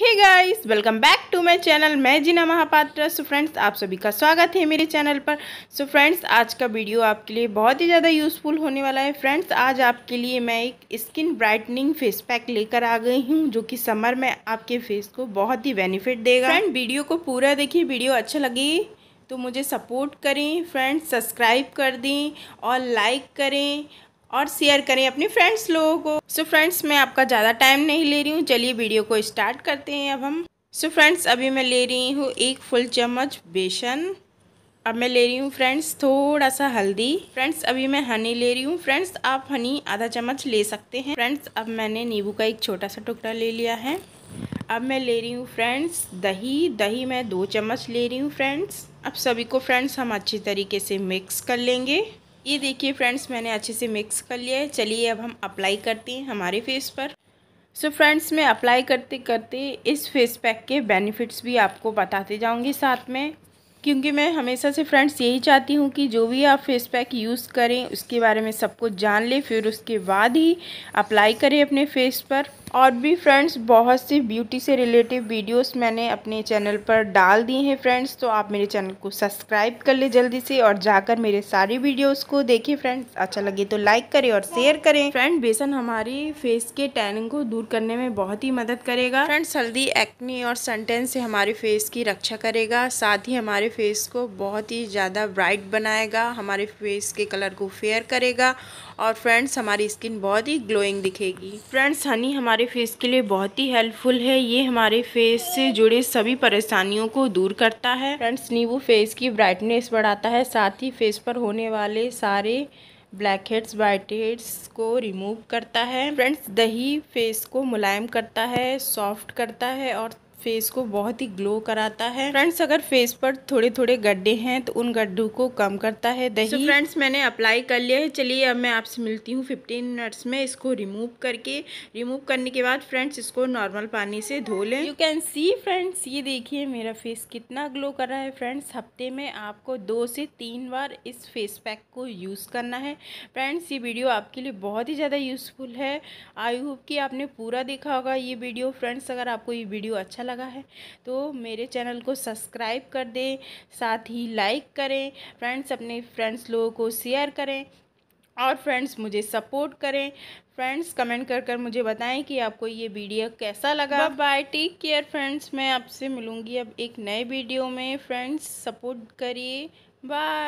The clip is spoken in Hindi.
hey guys welcome back to my channel मैं जीना महापात्रा सो फ्रेंड्स आप सभी का स्वागत है मेरे चैनल पर सो so फ्रेंड्स आज का वीडियो आपके लिए बहुत ही ज़्यादा यूज़फुल होने वाला है फ्रेंड्स आज आपके लिए मैं एक स्किन ब्राइटनिंग फेस पैक लेकर आ गई हूँ जो कि समर में आपके फेस को बहुत ही बेनिफिट देगा फ्रेंड वीडियो को पूरा देखिए वीडियो अच्छा लगे तो मुझे सपोर्ट करें फ्रेंड्स सब्सक्राइब कर दें और लाइक करें और शेयर करें अपने फ्रेंड्स लोगों को सो फ्रेंड्स मैं आपका ज़्यादा टाइम नहीं ले रही हूँ चलिए वीडियो को स्टार्ट करते हैं अब हम सो so फ्रेंड्स अभी मैं ले रही हूँ एक फुल चम्मच बेसन अब मैं ले रही हूँ फ्रेंड्स थोड़ा सा हल्दी फ्रेंड्स अभी मैं हनी ले रही हूँ फ्रेंड्स आप हनी आधा चम्मच ले सकते हैं फ्रेंड्स अब मैंने नींबू का एक छोटा सा टुकड़ा ले लिया है अब मैं ले रही हूँ फ्रेंड्स दही दही मैं दो चम्मच ले रही हूँ फ्रेंड्स अब सभी को फ्रेंड्स हम अच्छी तरीके से मिक्स कर लेंगे ये देखिए फ्रेंड्स मैंने अच्छे से मिक्स कर लिया है चलिए अब हम अप्लाई करते हैं हमारे फेस पर सो so फ्रेंड्स मैं अप्लाई करते करते इस फेस पैक के बेनिफिट्स भी आपको बताते जाऊंगी साथ में क्योंकि मैं हमेशा से फ्रेंड्स यही चाहती हूँ कि जो भी आप फेस पैक यूज़ करें उसके बारे में सब कुछ जान लें फिर उसके बाद ही अप्लाई करें अपने फेस पर और भी फ्रेंड्स बहुत सी ब्यूटी से रिलेटिव वीडियोस मैंने अपने चैनल पर डाल दिए हैं फ्रेंड्स तो आप मेरे चैनल को सब्सक्राइब कर ले जल्दी से और जाकर मेरे सारी वीडियोस को देखिए फ्रेंड्स अच्छा लगे तो लाइक करें और शेयर करें फ्रेंड बेसन हमारी फेस के टैनिंग को दूर करने में बहुत ही मदद करेगा फ्रेंड्स हल्दी एक्नी और सनटेन से हमारे फेस की रक्षा करेगा साथ ही हमारे फेस को बहुत ही ज़्यादा ब्राइट बनाएगा हमारे फेस के कलर को फेयर करेगा और फ्रेंड्स हमारी स्किन बहुत ही ग्लोइंग दिखेगी फ्रेंड्स हनी हमारे फेस के लिए बहुत ही हेल्पफुल है ये हमारे फेस से जुड़े सभी परेशानियों को दूर करता है फ्रेंड्स नींबू फेस की ब्राइटनेस बढ़ाता है साथ ही फेस पर होने वाले सारे ब्लैक हेड्स वाइट हेड्स को रिमूव करता है फ्रेंड्स दही फेस को मुलायम करता है सॉफ्ट करता है और फेस को बहुत ही ग्लो कराता है फ्रेंड्स अगर फेस पर थोड़े थोड़े गड्ढे हैं तो उन गड्ढों को कम करता है दही so फ्रेंड्स मैंने अप्लाई कर लिया है चलिए अब मैं आपसे मिलती हूँ 15 मिनट्स में इसको रिमूव करके रिमूव करने के बाद फ्रेंड्स इसको नॉर्मल पानी से धो लें यू कैन सी फ्रेंड्स ये देखिए मेरा फेस कितना ग्लो कर रहा है फ्रेंड्स हफ्ते में आपको दो से तीन बार इस फेस पैक को यूज़ करना है फ्रेंड्स ये वीडियो आपके लिए बहुत ही ज़्यादा यूज़फुल है आई होप कि आपने पूरा देखा होगा ये वीडियो फ्रेंड्स अगर आपको ये वीडियो अच्छा लगा है तो मेरे चैनल को सब्सक्राइब कर दें साथ ही लाइक करें फ्रेंड्स अपने फ्रेंड्स लोगों को शेयर करें और फ्रेंड्स मुझे सपोर्ट करें फ्रेंड्स कमेंट कर कर मुझे बताएं कि आपको ये वीडियो कैसा लगा बाय टेक केयर फ्रेंड्स मैं आपसे मिलूँगी अब एक नए वीडियो में फ्रेंड्स सपोर्ट करिए बाय